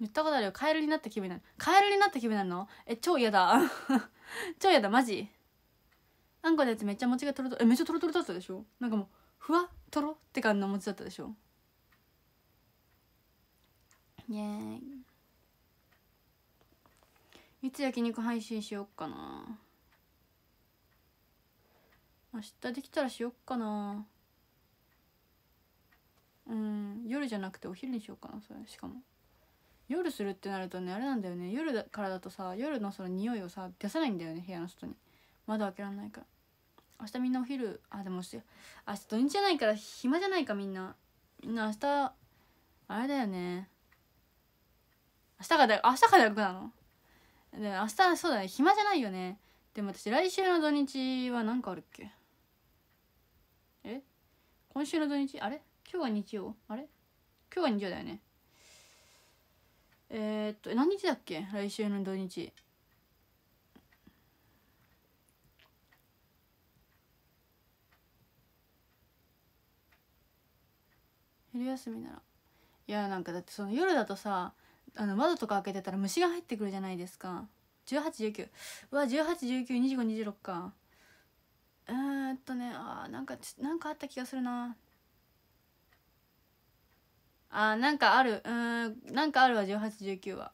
言ったことあるよカエルになった気分になるカエルになった気分になるのえ超嫌だ 超嫌だマジあんこのやつめっちゃ餅がとろとろえめっちゃとろとろだったでしょなんかもうふわとろって感じの餅だったでしょイエーイいつ焼肉配信しよっかな明日できたらしよっかなうん夜じゃなくてお昼にしようかなそれしかも。夜するってなるとねあれなんだよね夜からだとさ夜のその匂いをさ出さないんだよね部屋の外に窓開けられないから明日みんなお昼あでも明日土日じゃないから暇じゃないかみんなみんな明日あれだよね明日がだ明日が楽なので明日そうだね暇じゃないよねでも私来週の土日は何かあるっけえ今週の土日あれ今日が日曜あれ今日が日曜だよねえー、っと何日だっけ来週の土日昼休みならいやなんかだってその夜だとさあの窓とか開けてたら虫が入ってくるじゃないですか1819うわ18192526かえー、っとねあなんかなんかあった気がするなあなんかあるうんなんかあるわ1819は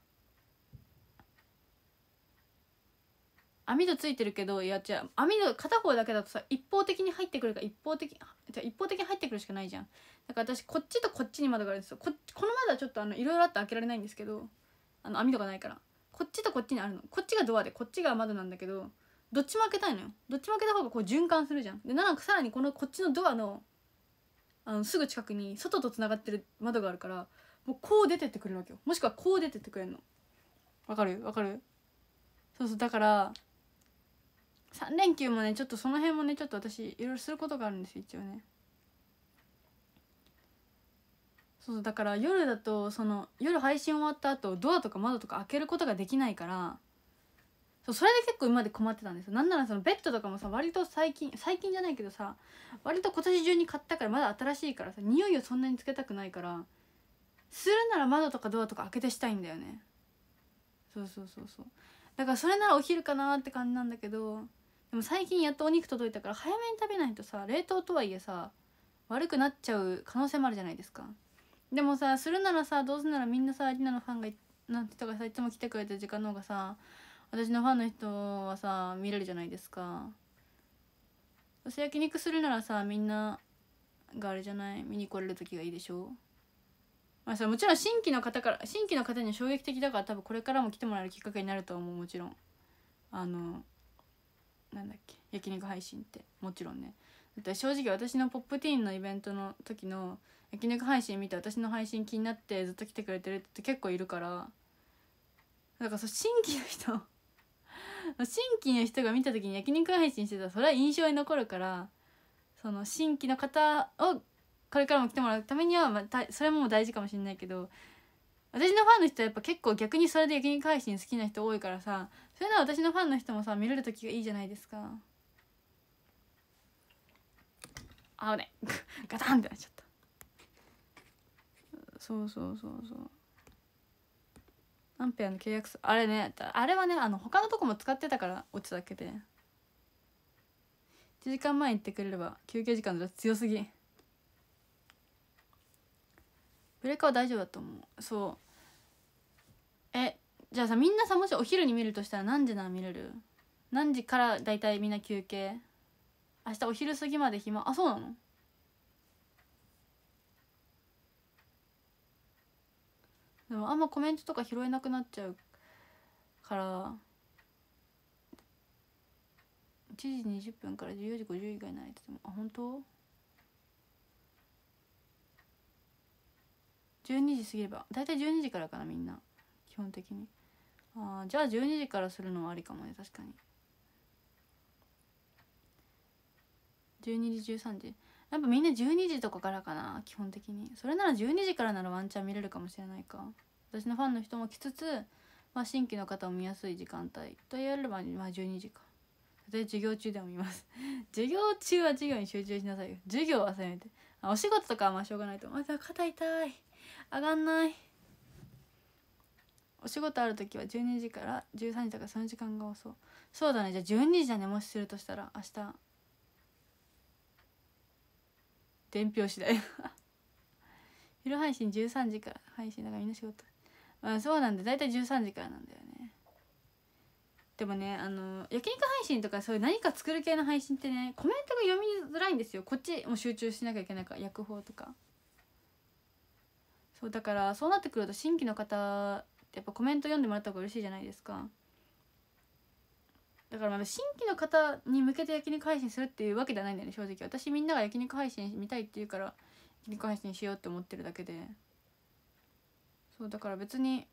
網戸ついてるけどいや違う網戸片方だけだとさ一方的に入ってくるか一方的じゃ一方的に入ってくるしかないじゃんだから私こっちとこっちに窓があるんですよここの窓はちょっとあのいろいろあって開けられないんですけどあの網戸がないからこっちとこっちにあるのこっちがドアでこっちが窓なんだけどどっちも開けたいのよどっちも開けた方がこう循環するじゃんでなんかさらにこのこっちのドアのあのすぐ近くに外とつながってる窓があるからもうこう出てってくれるわけよもしくはこう出てってくれるのわかるわかるそうそうだから3連休もねちょっとその辺もねちょっと私いろいろすることがあるんですよ一応ねそうだから夜だとその夜配信終わった後ドアとか窓とか開けることができないからそうそれで結構今まで困ってたんですよなんならそのベッドとかもさ割と最近最近じゃないけどさ割と今年中に買ったからまだ新しいからさ匂いをそんなにつけたくないからするなら窓とかドアとか開けてしたいんだよねそうそうそうそうだからそれならお昼かなって感じなんだけどでも最近やっとお肉届いたから早めに食べないとさ冷凍とはいえさ悪くなっちゃう可能性もあるじゃないですかでもさするならさどうせならみんなさリナのファンがなんて人かさいつも来てくれてる時間の方がさ私のファンの人はさ見れるじゃないですか私焼肉するならさみんながあれじゃない見に来れる時がいいでしょまあさもちろん新規の方から新規の方に衝撃的だから多分これからも来てもらえるきっかけになると思うもちろんあのなんだっけ焼肉配信ってもちろんねだって正直私のポップティーンのイベントの時の焼肉配信見て私の配信気になってずっと来てくれてるって結構いるからだからそ新規の人 新規の人が見た時に焼肉配信してたらそれは印象に残るからその新規の方をこれからも来てもらうためには、またそれも大事かもしれないけど私のファンの人はやっぱ結構逆にそれで焼肉配信好きな人多いからさそういうのは私のファンの人もさ見れる時がいいじゃないですかあおね ガタンってなっちゃったそうそうそうそうアンペアの契約数あれねあれはねあの他のとこも使ってたから落ちただけで1時間前に行ってくれれば休憩時間の強すぎブレーカーは大丈夫だと思うそうえじゃあさみんなさもしお昼に見るとしたら何時なら見れる何時から大体みんな休憩明日お昼過ぎまで暇あそうなのでもあんまコメントとか拾えなくなっちゃうから1時20分から14時50以外ないとてもあ本当 ?12 時過ぎれば大体12時からかなみんな基本的にああじゃあ12時からするのはありかもね確かに12時13時やっぱみんな12時とかからかな基本的にそれなら12時からならワンチャン見れるかもしれないか私のファンの人も来つつ、まあ、新規の方を見やすい時間帯と言われば、まあ、12時かで授業中でも見ます 授業中は授業に集中しなさいよ授業はせめてあお仕事とかはまあしょうがないと思う肩痛い上がんないお仕事ある時は12時から13時とかその時間が遅そうそうだねじゃあ12時だねもしするとしたら明日伝票次第昼配信13時から配信だからみんな仕事まあそうなんで大体13時からなんだよねでもねあの焼肉配信とかそういう何か作る系の配信ってねコメントが読みづらいんですよこっちも集中しなきゃいけないから薬法とかそうだからそうなってくると新規の方ってやっぱコメント読んでもらった方が嬉しいじゃないですかだからまだ新規の方に向けて焼肉配信するっていうわけではないんだよね正直私みんなが焼肉配信見たいって言うから焼肉配信しようって思ってるだけでそうだから別に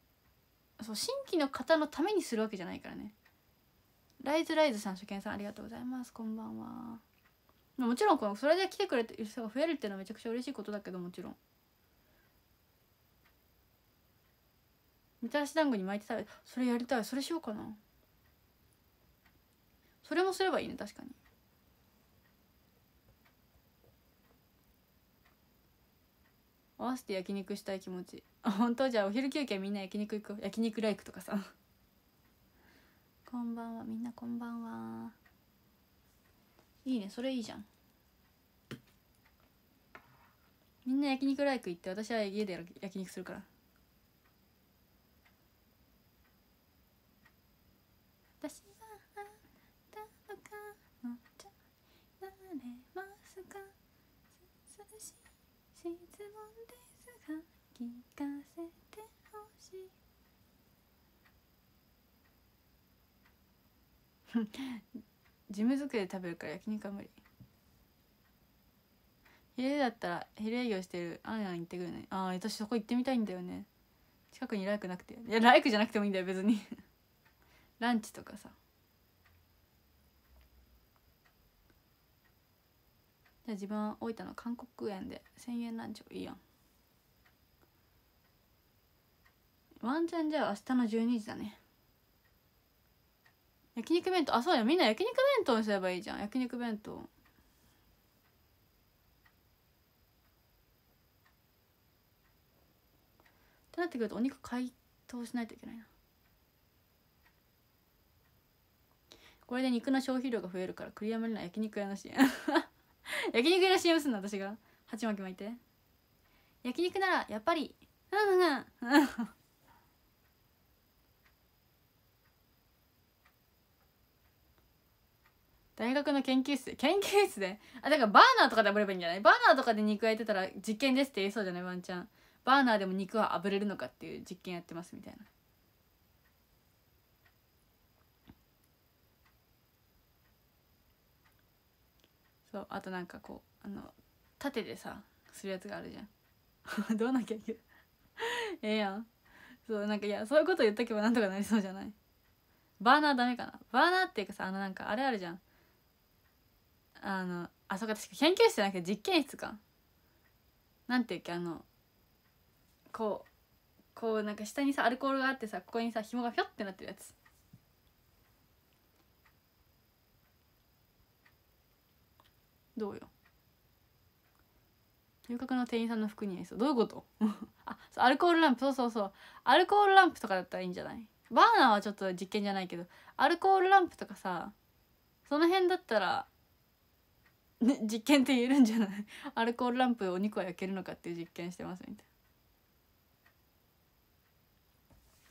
そう新規の方のためにするわけじゃないからねライズライズさん初見さんありがとうございますこんばんはもちろんこのそれで来てくれてる人が増えるっていうのはめちゃくちゃ嬉しいことだけどもちろんみたらし団子に巻いて食べそれやりたいそれしようかなそれもすればいいね確かに合わせて焼肉したい気持ち本当じゃあお昼休憩みんな焼肉行く焼肉ライクとかさこんばんはみんなこんばんはいいねそれいいじゃんみんな焼肉ライク行って私は家で焼肉するから私質問ですが聞かせてほしい 事務机で食べるから焼肉は無理昼だったら昼営業してるあんあん行ってくるねああ私そこ行ってみたいんだよね近くにライクなくていやライクじゃなくてもいいんだよ別に ランチとかさゃあ自分置いたの韓国円で1000円なんちょいいやんワンチャンじゃあ明日の12時だね焼肉弁当あそうやみんな焼肉弁当にすればいいじゃん焼肉弁当ってなってくるとお肉解凍しないといけないなこれで肉の消費量が増えるから栗山里奈焼肉屋の支援 焼肉屋の CM すんの私が鉢巻き巻いて焼肉ならやっぱりうんうんうん大学の研究室研究室であだからバーナーとかで炙ればいいんじゃないバーナーとかで肉焼いてたら実験ですって言えそうじゃないワンちゃんバーナーでも肉は炙れるのかっていう実験やってますみたいなそうあとなんかこうあの縦でさするやつがあるじゃん どうなきゃいけない ええやんそうなんかいやそういうこと言っとけばなんとかなりそうじゃないバーナーダメかなバーナーっていうかさあのなんかあれあるじゃんあのあそうか確か研究室じゃなくて実験室かなんていうかあのこうこうなんか下にさアルコールがあってさここにさ紐がピョってなってるやつどうよ遊郭の店員さんの服に合いそうどういうこと あそうアルコールランプそうそうそうアルコールランプとかだったらいいんじゃないバーナーはちょっと実験じゃないけどアルコールランプとかさその辺だったら、ね、実験って言えるんじゃない アルコールランプでお肉は焼けるのかっていう実験してますみたいな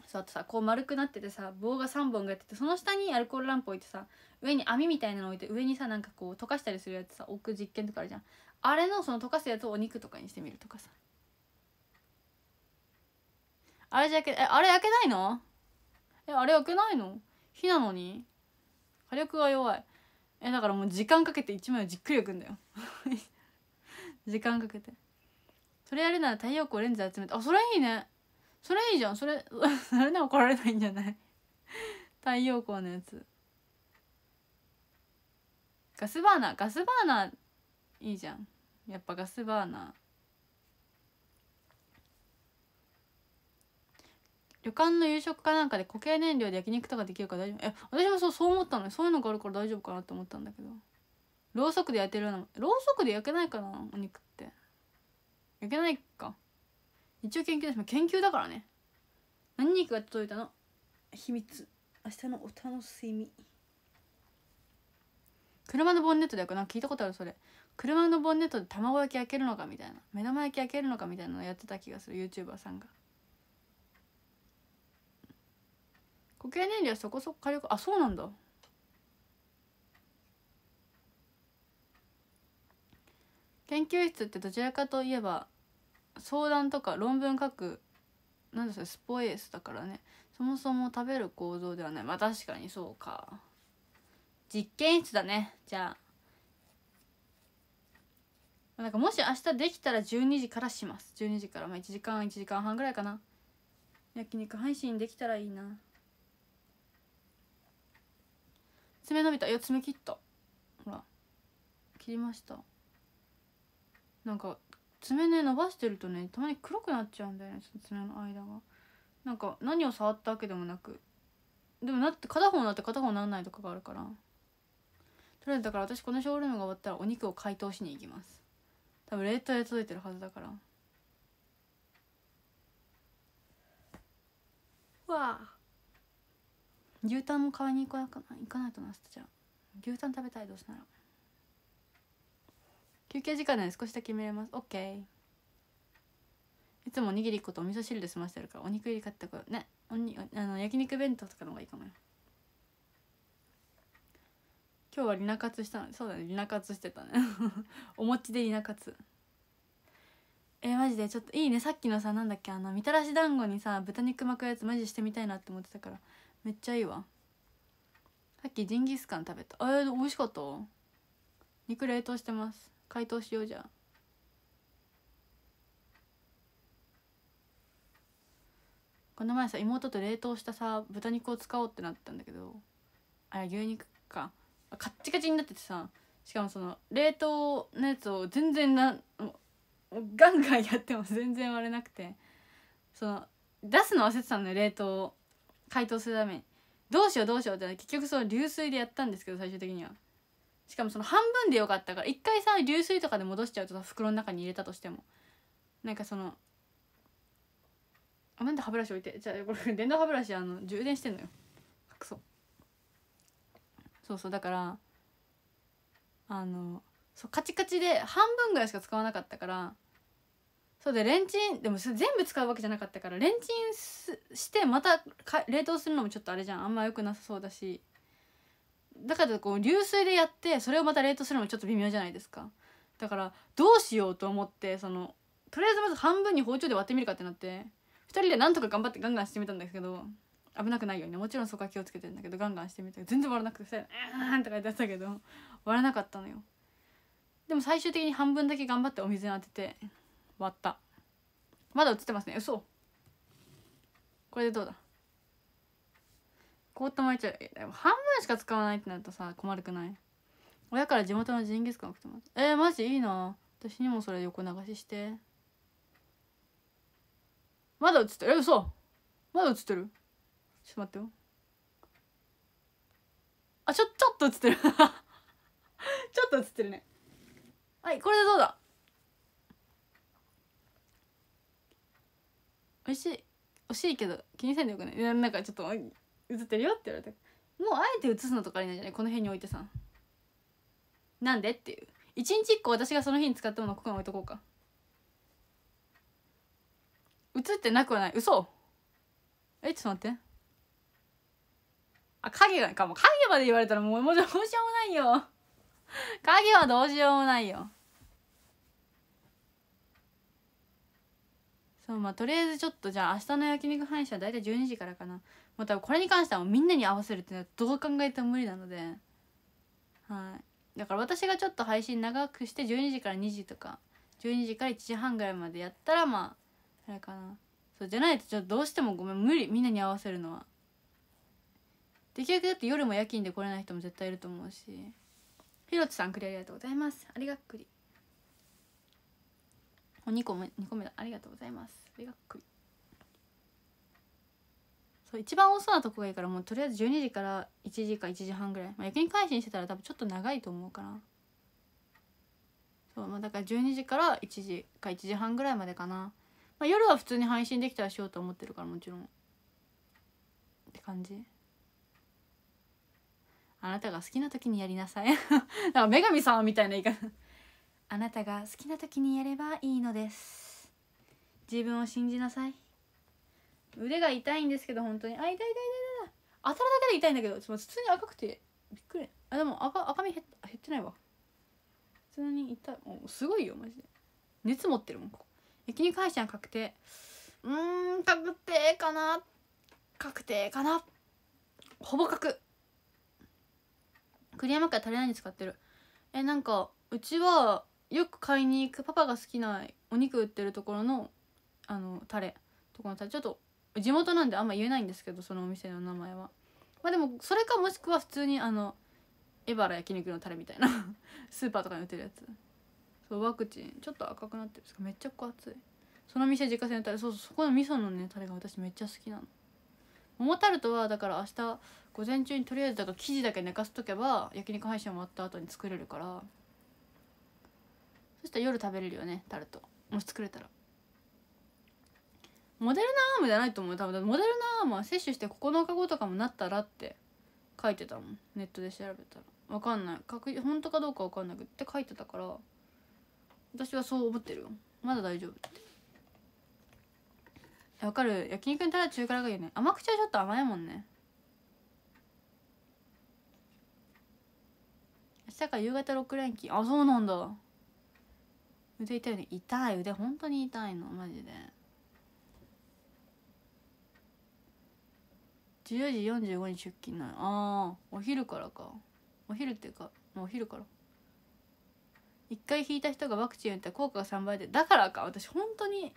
そうあとさこう丸くなっててさ棒が3本がやっててその下にアルコールランプ置いてさ上に網みたいなの置いて上にさなんかこう溶かしたりするやつさ置く実験とかあるじゃんあれのその溶かすやつをお肉とかにしてみるとかさあれじゃけえあれ焼けないのえあれ焼けないの火なのに火力が弱いえだからもう時間かけて1枚をじっくり焼くんだよ 時間かけてそれやるなら太陽光レンズ集めてあそれいいねそれいいじゃんそれ それで怒られないんじゃない 太陽光のやつガスバーナーガスバーナーいいじゃんやっぱガスバーナー旅館の夕食かなんかで固形燃料で焼肉とかできるから大丈夫え私もそうそう思ったのそういうのがあるから大丈夫かなって思ったんだけどろうそくで焼いてるのろうそくで焼けないかなお肉って焼けないか一応研究です研究だからね何肉か届いたの秘密明日のお楽しみ車のボンネットでよくな聞いたことあるそれ車のボンネットで卵焼き焼けるのかみたいな目玉焼き焼けるのかみたいなのやってた気がする YouTuber さんが固形燃料はそこそこ火力あそうなんだ研究室ってどちらかといえば相談とか論文書くなんですスポエースだからねそもそも食べる構造ではないまあ確かにそうか実験室だねじゃあなんかもし明日できたら12時からします12時からまあ1時間1時間半ぐらいかな焼肉配信できたらいいな爪伸びたいや爪切ったほら切りましたなんか爪ね伸ばしてるとねたまに黒くなっちゃうんだよねその爪の間がなんか何を触ったわけでもなくでもなって片方になって片方にならないとかがあるからとりあえずだから私このショールームが終わったらお肉を解凍しに行きます多分冷凍で届いてるはずだからわあ牛タンも買いに行かないとなすちゃう牛タン食べたいどうせなら。休憩時間なので少しだけ見れます OK いつもおにぎり1個とお味噌汁で済ませてるからお肉入り買ったからねおにあの焼肉弁当とかの方がいいかもよ今日はリナ活したのそうだねリナ活してたね お餅でリナ活えー、マジでちょっといいねさっきのさなんだっけあのみたらし団子にさ豚肉巻くやつマジしてみたいなって思ってたからめっちゃいいわさっきジンギスカン食べたえ美味しかった肉冷凍してます回答しようじゃんこの前さ妹と冷凍したさ豚肉を使おうってなったんだけどあ牛肉かカッチカチになっててさしかもその冷凍のやつを全然なガンガンやっても 全然割れなくてその出すの忘れてたのよ冷凍解凍するためにどうしようどうしようって結局その流水でやったんですけど最終的にはしかもその半分でよかったから一回さ流水とかで戻しちゃうと袋の中に入れたとしてもなんかそのあなんで歯ブラシ置いてじゃあこれ電動歯ブラシあの充電してんのよくそそうそうだからあのそうカチカチで半分ぐらいしか使わなかったからそうでレンチンでも全部使うわけじゃなかったからレンチンしてまた冷凍するのもちょっとあれじゃんあんま良くなさそうだしだからこう流水でやってそれをまた冷凍するのもちょっと微妙じゃないですかだからどうしようと思ってそのとりあえずまず半分に包丁で割ってみるかってなって2人でなんとか頑張ってガンガンしてみたんですけど危なくないようにもちろんそこは気をつけてんだけどガンガンしてみた全然割らなくてさ「うん」とか言ってたけど割らなかったのよでも最終的に半分だけ頑張ってお水に当てて割ったまだ映ってますね嘘これでどうだ凍ったまいちゃう半分しか使わないってなるとさ困るくない親から地元のジンギスカン送ってもらってえー、マジいいな私にもそれ横流ししてまだ映ってるえ嘘まだ映ってるちょっと待ってよあちょちょっと映ってる ちょっと映ってるねはいこれでどうだ美味しい惜しいけど気にせんでよくないなんかちょっと映ってるよって言われてもうあえて写すのとかありなんじゃないこの辺に置いてさなんでっていう一日一個私がその日に使ったものここに置いとこうか写ってなくはない嘘えちょっと待ってあ影がかも影まで言われたらもうもうどうしようもないよ影はどうしようもないよそうまあとりあえずちょっとじゃあ明日の焼肉配車、大体12時からかな多分これに関してはみんなに合わせるっていうのはどう考えても無理なのではいだから私がちょっと配信長くして12時から2時とか12時から1時半ぐらいまでやったらまああれかなそうじゃないとちょっとどうしてもごめん無理みんなに合わせるのはできるだけだって夜も夜勤で来れない人も絶対いると思うしひろつさんクリアありがとうございますありがっくりお2個目2個目だありがとうございますありがっくりそう一番遅なとこがいいからもうとりあえず12時から1時か1時半ぐらい、まあ、逆に改心してたら多分ちょっと長いと思うからそう、まあ、だから12時から1時か1時半ぐらいまでかな、まあ、夜は普通に配信できたらしようと思ってるからもちろんって感じあなたが好きな時にやりなさい なんか女神様みたいな言い方あなたが好きな時にやればいいのです自分を信じなさい腕が痛いんですけど本当にあ痛い痛い痛い痛い当たるだけで痛いんだけど普通に赤くてびっくりあでも赤赤み減減ってないわ普通に痛いもうすごいよマジで熱持ってるもんここ焼肉配信は確定うん確定かな確定かなほぼ確栗山家タレ何使ってるえなんかうちはよく買いに行くパパが好きなお肉売ってるところのあのタレとこのタレちょっと地元なんであんま言えないんですけどそのお店の名前はまあでもそれかもしくは普通にあのエバラ焼肉のタレみたいな スーパーとかに売ってるやつそうワクチンちょっと赤くなってるんですかめっちゃこう熱いその店自家製のタレそうそうそこの味噌のねタレが私めっちゃ好きなの桃タルトはだから明日午前中にとりあえずだから生地だけ寝かせとけば焼肉配信終わった後に作れるからそしたら夜食べれるよねタルトもし作れたらモデルナアームじゃないと思う多分モデルナアームは摂取して9日後とかもなったらって書いてたもんネットで調べたら分かんない確本当かどうか分かんなくって書いてたから私はそう思ってるよまだ大丈夫って分かる焼肉にただ中辛がいいよね甘口はちょっと甘いもんね明日から夕方6連勤あそうなんだ腕痛いね痛い腕本当に痛いのマジで。14時45に出勤なのああお昼からかお昼っていうかもうお昼から1回引いた人がワクチン打ったら効果が3倍でだからか私本当に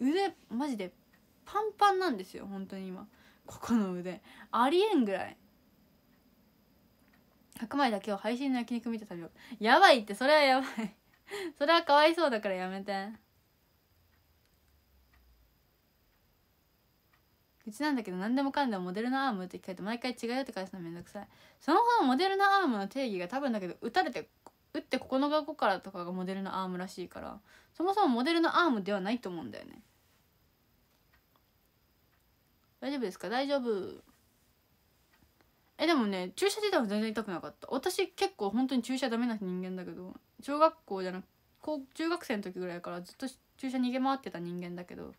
腕マジでパンパンなんですよ本当に今ここの腕ありえんぐらい白米だけを配信の焼肉見て食べようやばいってそれはやばいそれはかわいそうだからやめて口なんだけど何でもかんでもモデルのアームって聞かれて毎回違うって返すのめんどくさいその方のモデルのアームの定義が多分だけど打たれて打ってここの学校からとかがモデルのアームらしいからそもそもモデルのアームではないと思うんだよね大丈夫ですか大丈夫えでもね注射自体は全然痛くなかった私結構本当に注射ダメな人間だけど小学校じゃなく中学生の時ぐらいからずっと注射逃げ回ってた人間だけど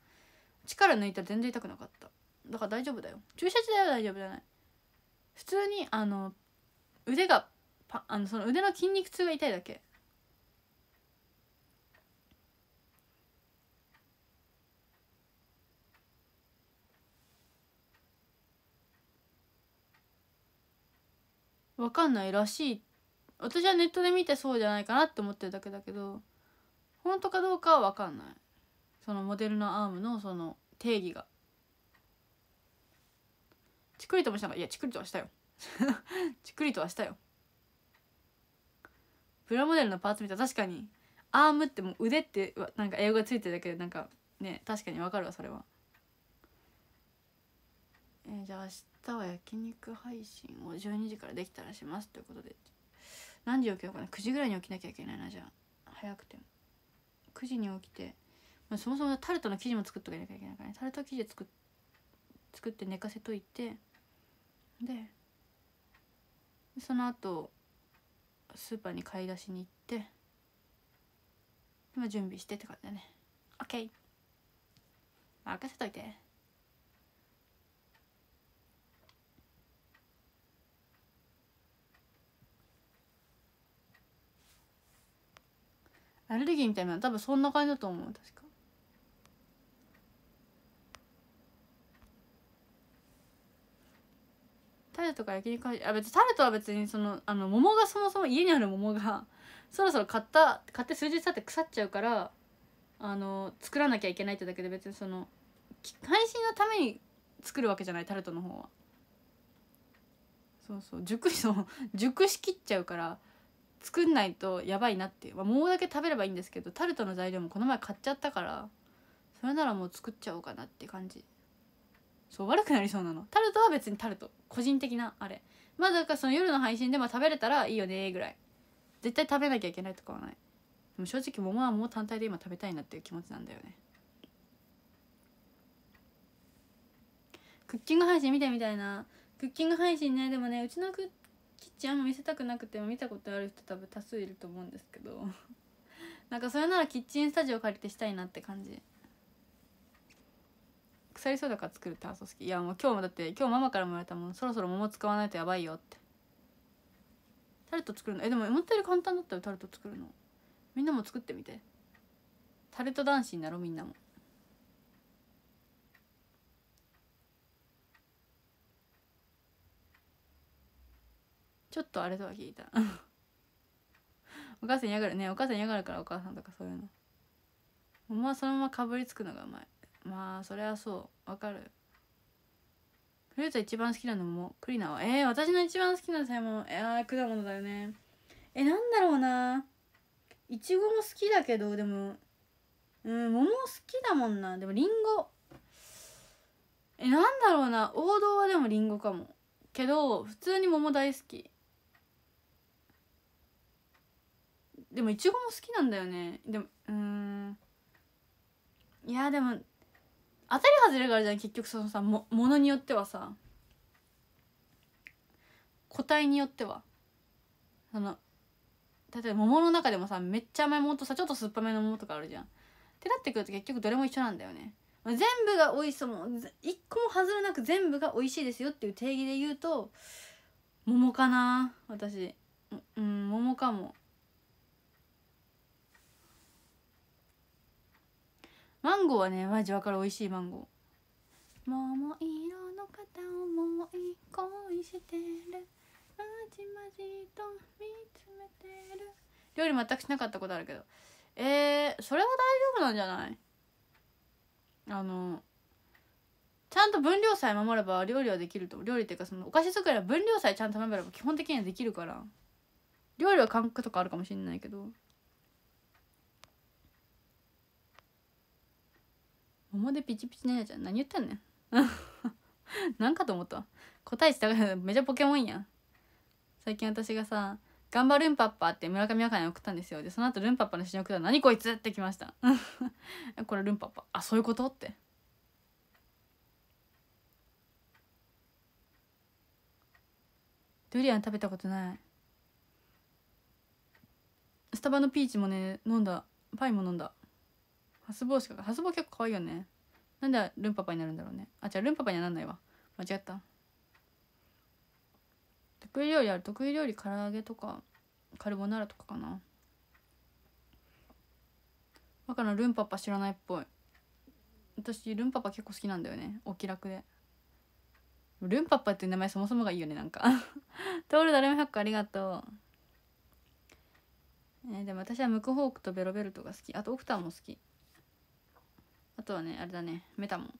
力抜いたら全然痛くなかっただから大丈夫だよ注射自体は大丈夫じゃない普通にあの腕がパあのその腕の筋肉痛が痛いだけわかんないらしい私はネットで見てそうじゃないかなって思ってるだけだけど本当かどうかはわかんないそのモデルのアームのその定義がちくりともしたのいやちくりとはしたよ ちくりとはしたよプラモデルのパーツ見た確かにアームってもう腕ってなんか英語がついてるだけでなんかね確かにわかるわそれはえじゃあ明日は焼肉配信を12時からできたらしますということで何時起きようかな9時ぐらいに起きなきゃいけないなじゃあ早くても9時に起きて、まあ、そもそもタルトの生地も作っとかなきゃいけないからねタルト生地作って作って寝かせといてでその後スーパーに買い出しに行って今準備してって感じだね OK 任せといてアレルギーみたいな多分そんな感じだと思う確かとか焼肉あ別にタルトは別にそのあの桃がそもそも家にある桃が そろそろ買った買って数日経って腐っちゃうからあの作らなきゃいけないってだけで別にその配信のために作るわけじゃないタルトの方はそうそう熟し 熟しきっちゃうから作んないとやばいなっていう、まあ、桃だけ食べればいいんですけどタルトの材料もこの前買っちゃったからそれならもう作っちゃおうかなって感じそう悪くなりそうなのタルトは別にタルト個人的なあれまあだからその夜の配信でも食べれたらいいよねぐらい絶対食べなきゃいけないとかはないでも正直桃はもう単体で今食べたいなっていう気持ちなんだよねクッキング配信見てみたいなクッキング配信ねでもねうちのクキッチンあんま見せたくなくても見たことある人多分多数いると思うんですけどなんかそれならキッチンスタジオ借りてしたいなって感じ腐りそうだから作るって発想好きいやもう今日もだって今日ママからもらったもんそろそろ桃使わないとやばいよってタルト作るのえでも思ったより簡単だったよタルト作るのみんなも作ってみてタルト男子になろうみんなもちょっとあれとは聞いた お母さん嫌がるねお母さん嫌がるからお母さんとかそういうの桃はそのままかぶりつくのがうまいまあそれはそうわかるフルーツ一番好きなのもリナはえー、私の一番好きな専門もえー、果物だよねえなんだろうないちごも好きだけどでもうん桃好きだもんなでもりんごえなんだろうな王道はでもりんごかもけど普通に桃大好きでもいちごも好きなんだよねでもうんいやでも当たり外れがあるじゃん結局そのさもものによってはさ個体によってはその例えば桃の中でもさめっちゃ甘い桃とさちょっと酸っぱめの桃とかあるじゃんってなってくると結局どれも一緒なんだよね全部が美味しそうも一個も外れなく全部が美味しいですよっていう定義で言うと桃かな私うん桃かもマンゴーはねマジ分かる美味しいマンゴー桃色の片思い恋してるまじまじと見つめてる料理全くしなかったことあるけどえー、それは大丈夫なんじゃないあのちゃんと分量さえ守れば料理はできると料理っていうかそのお菓子作りは分量さえちゃんと守れば基本的にはできるから料理は感覚とかあるかもしれないけど桃でピチピチなやちゃん何言ってんねん なんかと思った答えしたから めちゃポケモンやん最近私がさ「頑張るんパッパ」って村上若菜に送ったんですよでその後ルンパッパの詩に送ったら「何こいつ!」ってきました これルンパッパあそういうことってドゥリアン食べたことないスタバのピーチもね飲んだパイも飲んだハスボウしかハスボウ結構可愛いよねなんでルンパパになるんだろうねあじゃあルンパパにはなんないわ間違った得意料理ある得意料理唐揚げとかカルボナーラとかかな若のルンパパ知らないっぽい私ルンパパ結構好きなんだよねお気楽でルンパパって名前そもそもがいいよねなんか トール誰も100個ありがとうえー、でも私はムクホークとベロベルトが好きあとオクターも好きとはねあれだねメタモン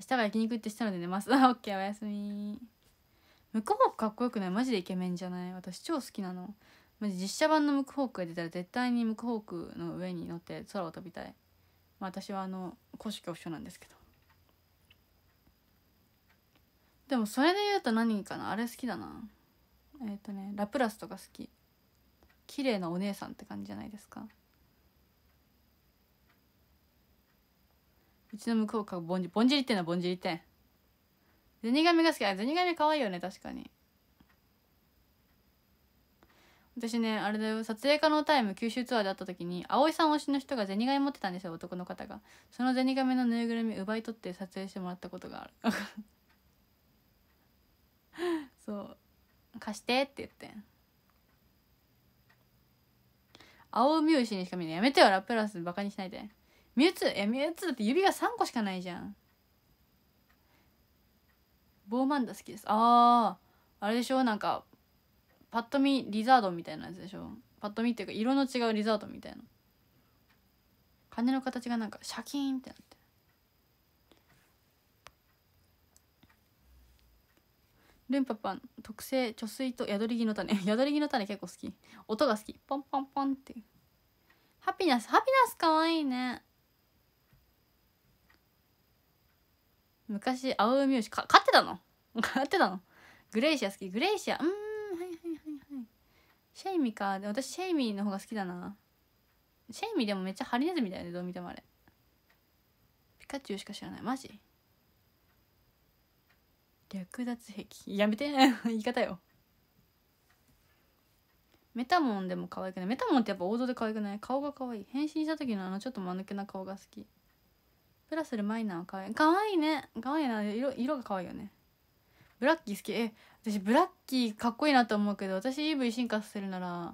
明日が焼肉ってしたので寝ますオッケーおやすみムクホークかっこよくないマジでイケメンじゃない私超好きなのマジ実写版のムクホークが出たら絶対にムクホークの上に乗って空を飛びたい、まあ、私はあの公式恐怖なんですけどでもそれで言うと何かなあれ好きだなえっ、ー、とねラプラスとか好き綺麗なお姉さんって感じじゃないですかちの向こうかぼんじぼんじりってなぼんじりってゼニガメが好きあゼニガメ可愛いよね確かに私ねあれだよ撮影可能タイム九州ツアーで会った時に葵さん推しの人がゼニガメ持ってたんですよ男の方がそのゼニガメのぬいぐるみ奪い取って撮影してもらったことがある そう貸してって言って青海牛にしか見ないやめてよラプラスバカにしないでミュウツーえミュウツーって指が3個しかないじゃんボーマンダ好きですあああれでしょなんかパッと見リザードみたいなやつでしょパッと見っていうか色の違うリザードみたいな金の形がなんかシャキーンってなってルンパパン特製貯水と宿り木の種 宿り木の種結構好き音が好きポンポンポンってハピナスハピナスかわいいね昔青海牛か飼ってたの 飼ってたのグレイシア好きグレイシアうんはいはいはいはいシェイミかで私シェイミーの方が好きだなシェイミーでもめっちゃハリネズミだよねどう見てもあれピカチュウしか知らないマジ略奪癖やめて 言い方よメタモンでも可愛くないメタモンってやっぱ王道で可愛くない顔が可愛い変身した時のあのちょっと間抜けな顔が好きプラスルマイナーは可いいね可愛いな色色が可愛いよねブラッキー好きえ私ブラッキーかっこいいなと思うけど私 EV 進化するなら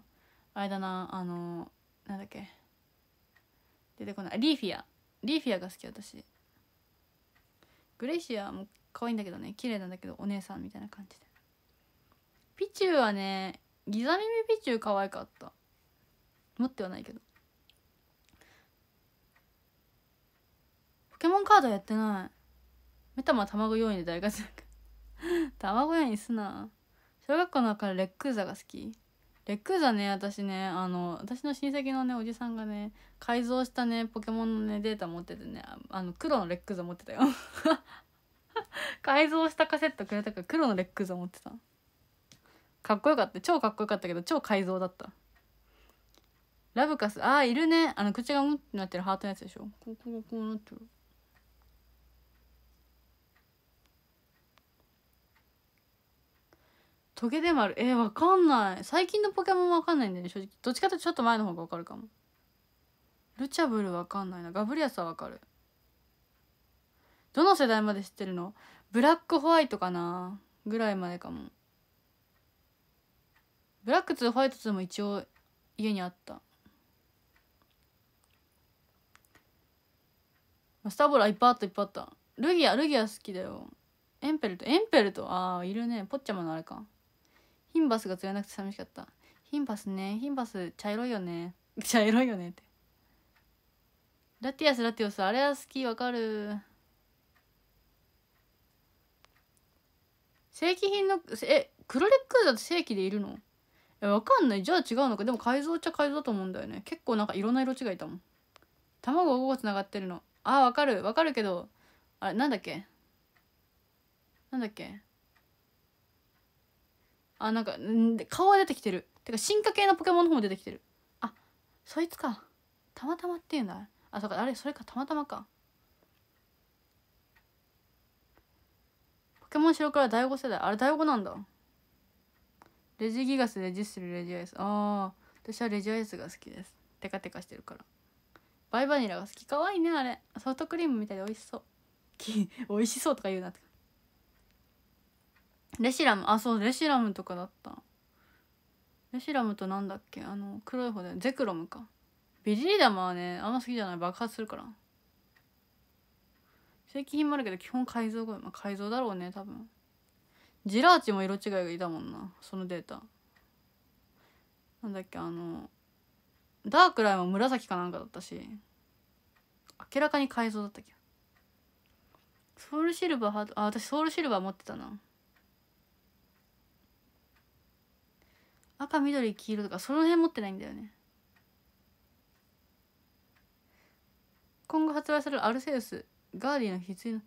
あれだなあのなんだっけ出てこないリーフィアリーフィアが好き私グレイシアも可愛いんだけどね綺麗なんだけどお姉さんみたいな感じでピチューはねギザ耳ピチュー可愛かった持ってはないけどポケモンカードやってないメタマ卵用意で大活躍 卵用意すな小学校の中からレックーザが好きレックーザね私ねあの私の親戚のねおじさんがね改造したねポケモンのねデータ持っててねあの黒のレックーザ持ってたよ 改造したカセットくれたから黒のレックーザ持ってたかっこよかった超かっこよかったけど超改造だったラブカスああいるねあの口がうんってなってるハートのやつでしょここがこうなってるトゲでもあるえー、わかんない最近のポケモンわかんないんだよね正直どっちかとてちょっと前の方がわかるかもルチャブルわかんないなガブリアスはわかるどの世代まで知ってるのブラックホワイトかなぐらいまでかもブラック2ホワイト2も一応家にあったスターボーラーいっぱいあったいっぱいあったルギアルギア好きだよエンペルトエンペルトああいるねポッチャマのあれかヒンバスが釣れなくて寂しかったヒンバスねヒンバス茶色いよね 茶色いよねってラティアスラティオスあれは好きわかる正規品のえ黒レックーザって正規でいるのえわかんないじゃあ違うのかでも改造っちゃ改造だと思うんだよね結構なんかいろんな色違いたもん卵5個つながってるのあわかるわかるけどあれなんだっけなんだっけあなんか顔は出てきてるてか進化系のポケモンの方も出てきてるあそいつかたまたまっていうんだあそうかあれそれかたまたまかポケモン白から第5世代あれ第5なんだレジギガスレジスルレジアイスああ私はレジアイスが好きですテカテカしてるからバイバニラが好きかわいいねあれソフトクリームみたいで美味しそう美味しそうとか言うなってレシラムあそうレシラムとかだったレシラムとなんだっけあの黒い方でゼクロムかビジリダマはねあんま好きじゃない爆発するから正規品もあるけど基本改造が、まあ、改造だろうね多分ジラーチも色違いがいたもんなそのデータなんだっけあのダークライも紫かなんかだったし明らかに改造だったっけソウルシルバーハーあ私ソウルシルバー持ってたな赤緑黄色とかその辺持ってないんだよね今後発売されるアルセウスガーディの必須の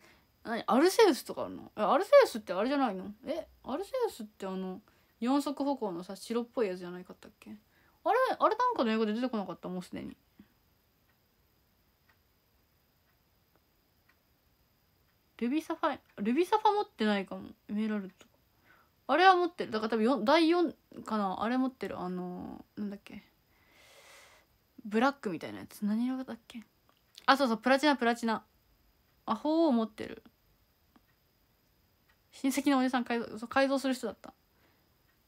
何アルセウスとかあるのアルセウスってあれじゃないのえアルセウスってあの四足歩行のさ白っぽいやつじゃないかったっけあれあれなんかの英語で出てこなかったもうすでにルビサファルビサファ持ってないかもエメラルドあれは持ってるだから多分第4かなあれ持ってるあのー、なんだっけブラックみたいなやつ何色だっけあそうそうプラチナプラチナあ鳳凰持ってる親戚のおじさん改造改造する人だった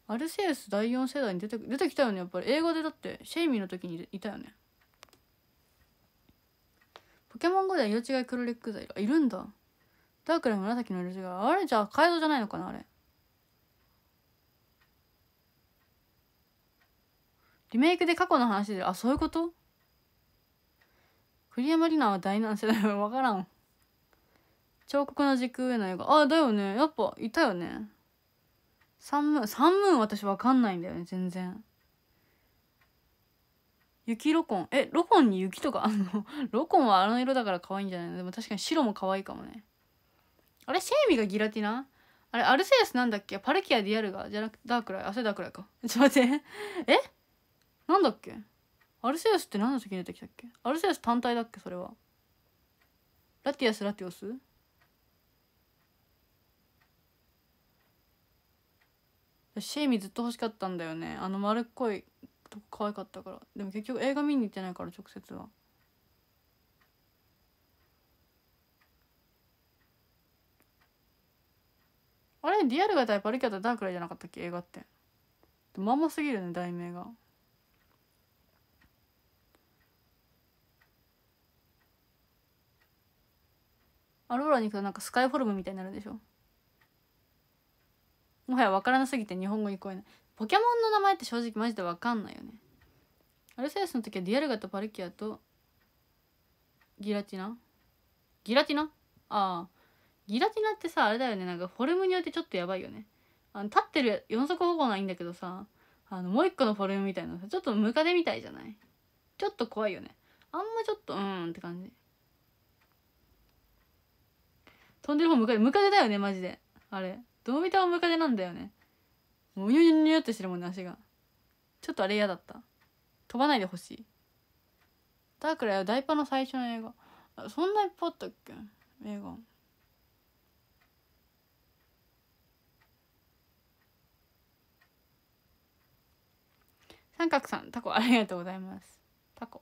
アルセウス第4世代に出て出てきたよねやっぱり英語でだってシェイミーの時にいたよねポケモン GO では色違い黒レック剤いるんだダークで紫の色違いあれじゃあ改造じゃないのかなあれリメイクで過去の話であそういうこと栗山里奈は第何世代分からん彫刻の時空の映画あだよねやっぱいたよね3ンムーンサンムーン私分かんないんだよね全然雪ロコンえロコンに雪とかあんのロコンはあの色だから可愛いんじゃないのでも確かに白も可愛いかもねあれシェイミがギラティナあれアルセウスなんだっけパルキア・ディアルガじゃなくダークライあそれダークライかちょっと待ってえなんだっけアルセウスって何の時に出てきたっけアルセウス単体だっけそれは。ラティアス、ラティオスシェイミーずっと欲しかったんだよね。あの丸っこいとこ可愛かったから。でも結局映画見に行ってないから直接は。あれリアルがタい、プあキャどダークライじゃなかったっけ映画って。まんますぎるね題名が。アローラに行くとなんかスカイフォルムみたいになるでしょもはや分からなすぎて日本語に聞こえないポケモンの名前って正直マジで分かんないよねアルセウスの時はディアルガとパルキアとギラティナギラティナああギラティナってさあれだよねなんかフォルムによってちょっとやばいよねあの立ってる四足歩行ないんだけどさあのもう一個のフォルムみたいなちょっとムカデみたいじゃないちょっと怖いよねあんまちょっとうんって感じ飛んでる方ムカデムカデだよねマジであれどう見たもムカデなんだよねもうニュニュニュってしてるもんね足がちょっとあれ嫌だった飛ばないでほしいだからよダイパの最初の映画そんないっぱあったっけ映画三角さんタコありがとうございますタコ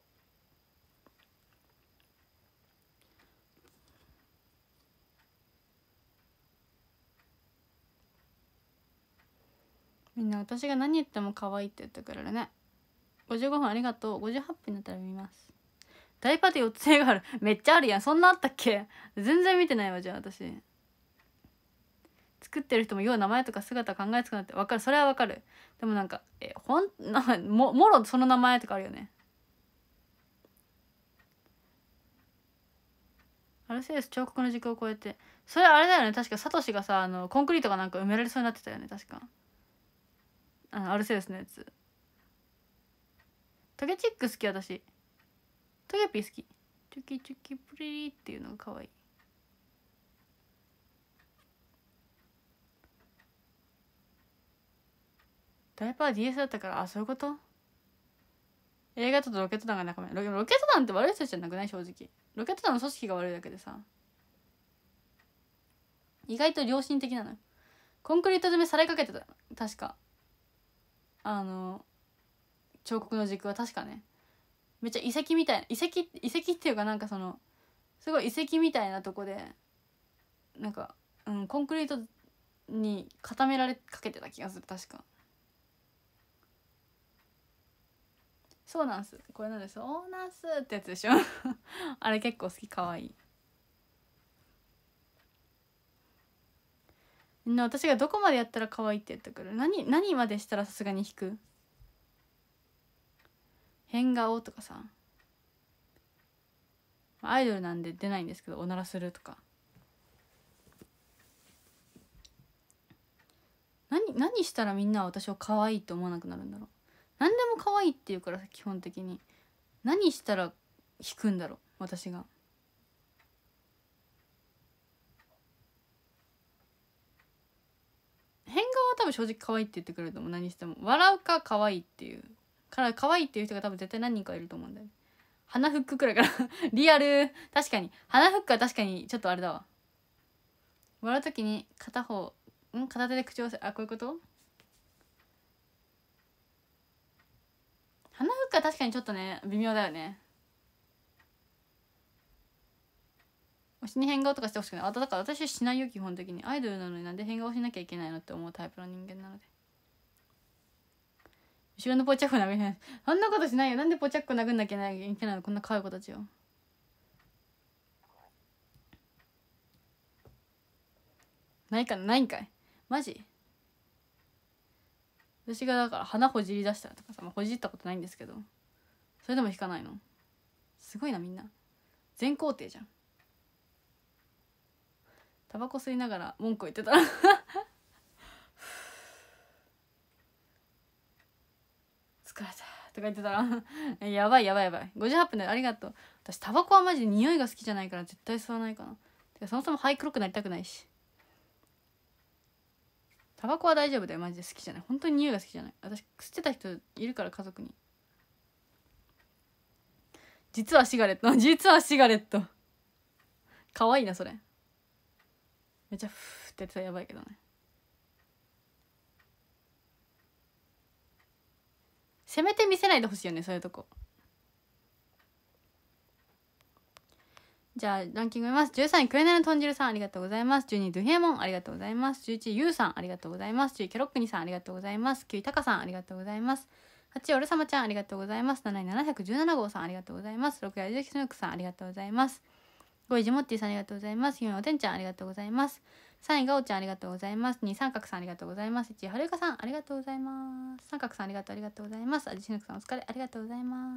みんな私が何言っても可愛いって言ってくれるね55分ありがとう58分になったら見ます大パティ4つ映画あるめっちゃあるやんそんなあったっけ全然見てないわじゃあ私作ってる人もよう名前とか姿考えつくなってわかるそれはわかるでもなんかえほんなももろその名前とかあるよねアルセウス彫刻の軸を超えてそれあれだよね確かサトシがさあのコンクリートがなんか埋められそうになってたよね確かあのアルセウスのやつトゲチック好き私トゲピー好きチョキチョキプリリっていうのが可愛いダイパー DS だったからあそういうこと映画とロケット団が仲間ロロケット団って悪い人じゃなくない正直ロケット団の組織が悪いだけでさ意外と良心的なのコンクリート詰めされかけてた確かあの彫刻の軸は確かねめっちゃ遺跡みたいな遺跡遺跡っていうかなんかそのすごい遺跡みたいなとこでなんか、うん、コンクリートに固められかけてた気がする確かそうなんすこれなんです「オーナーすってやつでしょ あれ結構好きかわいいな私がどこまでやったら可愛いって言ったから何何までしたらさすがに引く変顔とかさアイドルなんで出ないんですけどおならするとか何何したらみんなは私を可愛いと思わなくなるんだろう何でも可愛いって言うから基本的に何したら引くんだろう私が変顔は多分正直可愛いって言ってくれると思う何しても笑うか可愛いっていうから可愛いっていう人が多分絶対何人かいると思うんだよね鼻フックくらいから リアル確かに鼻フックは確かにちょっとあれだわ笑う時に片方ん片手で口をあこういうこと鼻フックは確かにちょっとね微妙だよね私しに変顔とかしてほしくないあだから私しないよ基本的にアイドルなのになんで変顔しなきゃいけないのって思うタイプの人間なので後ろのポチャッコ殴りないあんなことしないよなんでポチャッコ殴んなきゃいけないのこんな可愛い子たちよないかないんかいマジ私がだから鼻ほじり出したとかさ、まあ、ほじったことないんですけどそれでも引かないのすごいなみんな全肯定じゃんタバコ吸いながら文句言ってた 疲れたとか言ってたら やばいやばいやばい58分でありがとう私タバコはマジで匂いが好きじゃないから絶対吸わないかなてかそもそもハイクロックなりたくないしタバコは大丈夫だよマジで好きじゃない本当に匂いが好きじゃない私吸ってた人いるから家族に実はシガレット実はシガレット可愛いなそれめちゃフーってやってたらやばいけどねせめて見せないでほしいよねそういうとこじゃあランキング見ます13位クレナル豚汁さんありがとうございます12位ドゥヘモンありがとうございます11位ユウさんありがとうございます10位ケロックニさんありがとうございます9位タカさんありがとうございます8位おるさまちゃんありがとうございます7位717号さんありがとうございます6位アジュキスヌクさんありがとうございます5位、ジモッティさんありがとうございます。4位、おてんちゃんありがとうございます。3位、がおちゃんありがとうございます。2位、三角さんありがとうございます。1位、はるかさんありがとうございます。三角さんありがとう、ありがとうございます。あじしぬくさんお疲れ、ありがとうございます。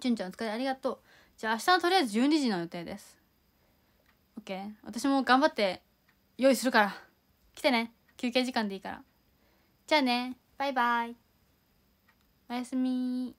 じゅんちゃんお疲れ、ありがとう。じゃあ明日のとりあえず12時の予定です。OK? 私も頑張って用意するから。来てね。休憩時間でいいから。じゃあね。バイバイ。おやすみ